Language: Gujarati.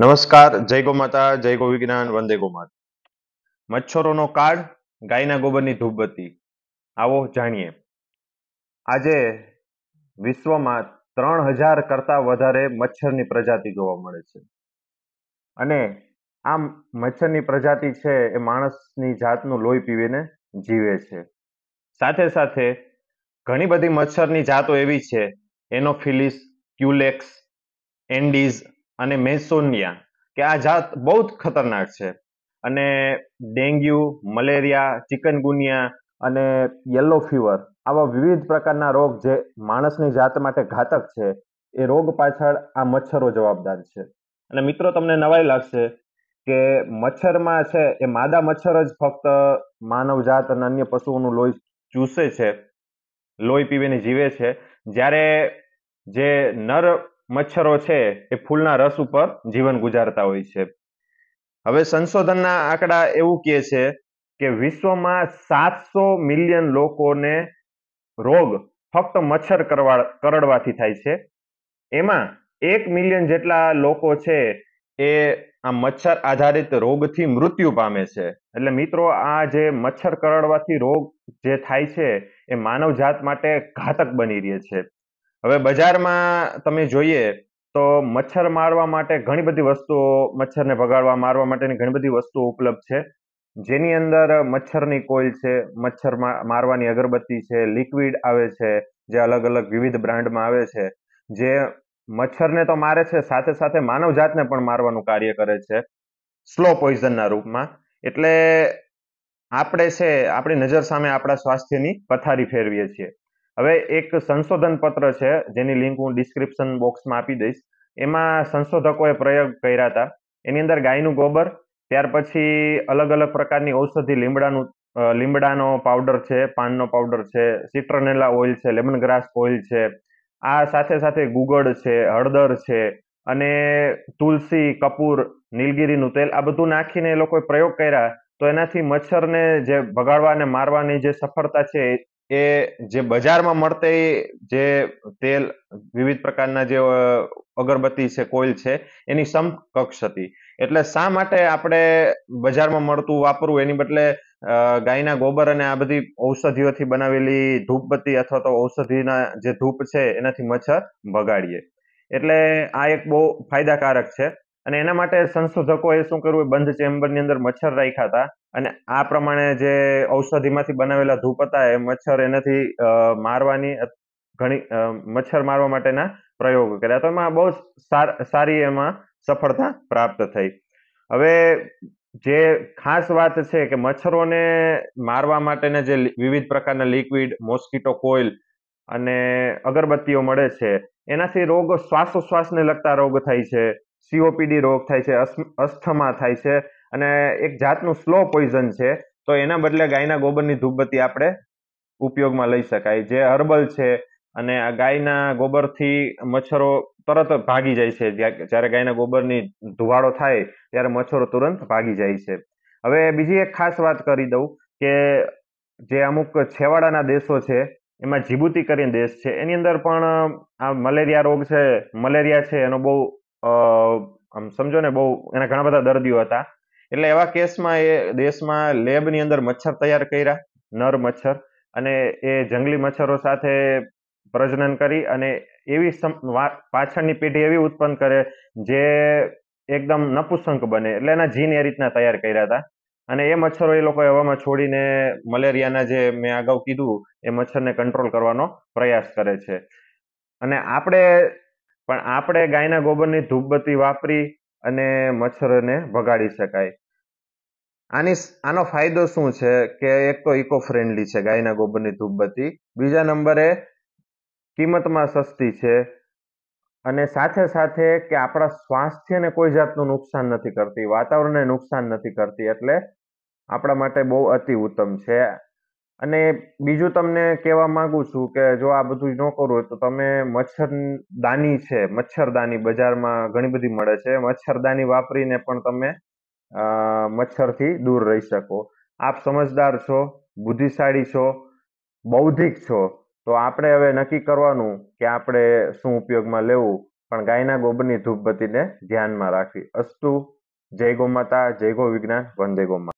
નમસ્કાર જય માતા જય ગો વિજ્ઞાન વંદે ગોમાતા મચ્છરોનો કાળ ગાયના ગોબરની ધૂપબત્તી આવો જાણીએ આજે વિશ્વમાં ત્રણ હજાર કરતાં વધારે મચ્છરની પ્રજાતિ જોવા મળે છે અને આ મચ્છરની પ્રજાતિ છે એ માણસની જાતનું લોહી પીવીને જીવે છે સાથે સાથે ઘણી બધી મચ્છરની જાતો એવી છે એનોફિલિસ ક્યુલેક્સ એન્ડીઝ અને મેસોનિયા કે આ જાત બહુ જ ખતરનાક છે અને ડેન્ગ્યુ મલેરિયા ચિકનગુનિયા અને યલો ફીવર આવા વિવિધ પ્રકારના રોગ જે માણસની જાત માટે ઘાતક છે એ રોગ પાછળ આ મચ્છરો જવાબદાર છે અને મિત્રો તમને નવાઈ લાગશે કે મચ્છરમાં છે એ માદા મચ્છર જ ફક્ત માનવ જાત અને અન્ય પશુઓનું લોહી ચૂસે છે લોહી પીવીને જીવે છે જ્યારે જે નર મચ્છરો છે એ ફૂલના રસ ઉપર જીવન ગુજારતા હોય છે હવે સંશોધનના આંકડા એવું કહે છે કે વિશ્વમાં સાતસો મિલિયન લોકોને રોગ ફક્ત મચ્છર કરવા કરડવાથી થાય છે એમાં એક મિલિયન જેટલા લોકો છે એ આ મચ્છર આધારિત રોગથી મૃત્યુ પામે છે એટલે મિત્રો આ જે મચ્છર કરડવાથી રોગ જે થાય છે એ માનવજાત માટે ઘાતક બની રહે છે હવે બજારમાં તમે જોઈએ તો મચ્છર મારવા માટે ઘણી બધી વસ્તુઓ મચ્છરને ભગાડવા મારવા માટેની ઘણી બધી વસ્તુઓ ઉપલબ્ધ છે જેની અંદર મચ્છરની કોઇલ છે મચ્છર મારવાની અગરબત્તી છે લિક્વિડ આવે છે જે અલગ અલગ વિવિધ બ્રાન્ડમાં આવે છે જે મચ્છરને તો મારે છે સાથે સાથે માનવ જાતને પણ મારવાનું કાર્ય કરે છે સ્લો પોઈઝનના રૂપમાં એટલે આપણે છે આપણી નજર સામે આપણા સ્વાસ્થ્યની પથારી ફેરવીએ છીએ હવે એક સંશોધન પત્ર છે જેની લિંક હું ડિસ્ક્રિપ્શન બોક્સમાં આપી દઈશ એમાં સંશોધકોએ પ્રયોગ કર્યા હતા એની અંદર ગાયનું ગોબર ત્યાર પછી અલગ અલગ પ્રકારની ઔષધિ લીમડાનું લીમડાનો પાવડર છે પાનનો પાવડર છે સિટ્રનેલા ઓઇલ છે લેમન ગ્રાસ ઓઇલ છે આ સાથે સાથે ગુગળ છે હળદર છે અને તુલસી કપૂર નીલગીરીનું તેલ આ બધું નાખીને એ લોકોએ પ્રયોગ કર્યા તો એનાથી મચ્છરને જે ભગાડવા અને મારવાની જે સફળતા છે એ જે બજારમાં મળતી જે તેલ વિવિધ પ્રકારના જે અગરબત્તી છે કોઈલ છે એની સમકક્ષ હતી એટલે શા માટે આપણે બજારમાં મળતું વાપરવું એની બદલે ગાયના ગોબર અને આ બધી ઔષધિઓથી બનાવેલી ધૂપબત્તી અથવા તો ઔષધિના જે ધૂપ છે એનાથી મચ્છર ભગાડીએ એટલે આ એક બહુ ફાયદાકારક છે અને એના માટે સંશોધકોએ શું કર્યું બંધ ચેમ્બરની અંદર મચ્છર રાખ્યા હતા અને આ પ્રમાણે જે ઔષધિમાંથી બનાવેલા ધૂપ હતા એ મચ્છર એનાથી મારવાની ઘણી મચ્છર મારવા માટેના પ્રયોગો કર્યા તો એમાં બહુ સારી એમાં સફળતા પ્રાપ્ત થઈ હવે જે ખાસ વાત છે કે મચ્છરોને મારવા માટેના જે વિવિધ પ્રકારના લિક્વિડ મોસ્કીટો કોઇલ અને અગરબત્તીઓ મળે છે એનાથી રોગ શ્વાસોશ્વાસને લગતા રોગ થાય છે સીઓપીડી રોગ થાય છે અસ્થમા થાય છે અને એક જાતનું સ્લો પોઈઝન છે તો એના બદલે ગાયના ગોબરની ધૂપબત્તી આપણે ઉપયોગમાં લઈ શકાય જે હર્બલ છે અને આ ગાયના ગોબરથી મચ્છરો તરત ભાગી જાય છે જ્યારે ગાયના ગોબરની ધુવાડો થાય ત્યારે મચ્છરો તુરંત ભાગી જાય છે હવે બીજી એક ખાસ વાત કરી દઉં કે જે અમુક છેવાડાના દેશો છે એમાં જીબુતી કરીને દેશ છે એની અંદર પણ આ મલેરિયા રોગ છે મલેરિયા છે એનો બહુ આમ સમજો ને બહુ એના ઘણા બધા દર્દીઓ હતા એટલે એવા કેસમાં એ દેશમાં લેબની અંદર મચ્છર તૈયાર કર્યા નર મચ્છર અને એ જંગલી મચ્છરો સાથે પ્રજનન કરી અને એવી પાછળની પેઢી એવી ઉત્પન્ન કરે જે એકદમ નપુસંક બને એટલે એના જીન એ રીતના તૈયાર કર્યા હતા અને એ મચ્છરો એ લોકો હવામાં છોડીને મલેરિયાના જે મેં અગાઉ કીધું એ મચ્છરને કંટ્રોલ કરવાનો પ્રયાસ કરે છે અને આપણે પણ આપણે ગાયના ગોબરની ધૂપબત્તી વાપરી અને મચ્છરને ભગાડી શકાય આની આનો ફાયદો શું છે કે એક તો ઇકો ફ્રેન્ડલી છે ગાયના ગોબરની ધૂપબત્તી બીજા નંબરે કિંમતમાં સસ્તી છે અને સાથે સાથે કે આપણા સ્વાસ્થ્યને કોઈ જાતનું નુકસાન નથી કરતી વાતાવરણને નુકસાન નથી કરતી એટલે આપણા માટે બહુ અતિ ઉત્તમ છે અને બીજું તમને કહેવા માંગુ છું કે જો આ બધું ન કરવું હોય તો તમે મચ્છરદાની છે મચ્છરદાની બજારમાં ઘણી બધી મળે છે મચ્છરદાની વાપરીને પણ તમે મચ્છરથી દૂર રહી શકો આપ સમજદાર છો બુદ્ધિશાળી છો બૌદ્ધિક છો તો આપણે હવે નક્કી કરવાનું કે આપણે શું ઉપયોગમાં લેવું પણ ગાયના ગોબરની ધૂપબત્તીને ધ્યાનમાં રાખવી અસ્તુ જય ગો માતા જય ગો વિજ્ઞાન વંદે ગો